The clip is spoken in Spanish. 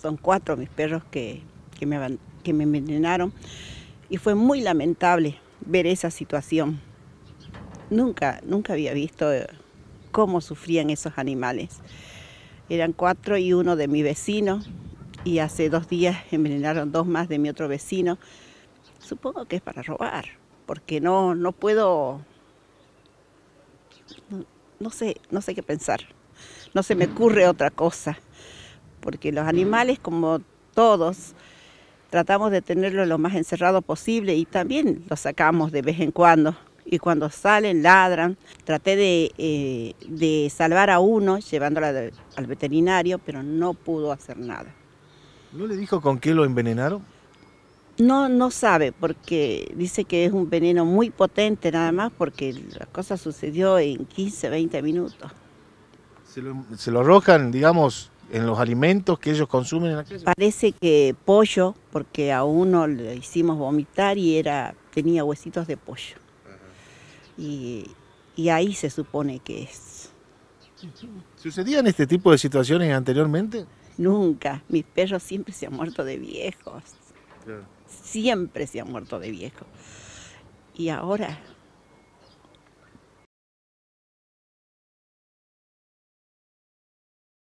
son cuatro mis perros que, que, me, envenenaron y fue muy lamentable ver esa situación. Nunca, nunca había visto eh, cómo sufrían esos animales. Eran cuatro y uno de mi vecino y hace dos días envenenaron dos más de mi otro vecino. Supongo que es para robar, porque no, no puedo, no sé, no sé qué pensar. No se me ocurre otra cosa porque los animales, como todos, tratamos de tenerlo lo más encerrado posible y también lo sacamos de vez en cuando. Y cuando salen, ladran. Traté de, eh, salvar a uno llevándola al veterinario, pero no pudo hacer nada. ¿No le dijo con qué lo envenenaron? No, no sabe, porque dice que es un veneno muy potente nada más, porque la cosa sucedió en 15, 20 minutos. Se lo, se lo arrojan, digamos, en los alimentos que ellos consumen en la Parece que pollo, porque a uno le hicimos vomitar y era tenía huesitos de pollo. Y, ahí se supone que es. ¿Sucedían este tipo de situaciones anteriormente? Nunca. Mis perros siempre se han muerto de viejos. Siempre se han muerto de viejos. Y ahora